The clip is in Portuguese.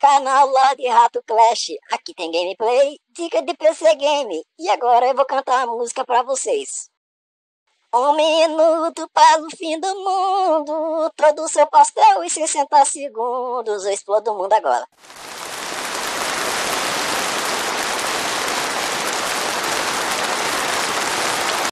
Canal Lorde Rato Clash, aqui tem gameplay, dica de PC Game. E agora eu vou cantar a música pra vocês. Um minuto para o fim do mundo, todo o seu pastel e 60 segundos, eu explodo o mundo agora.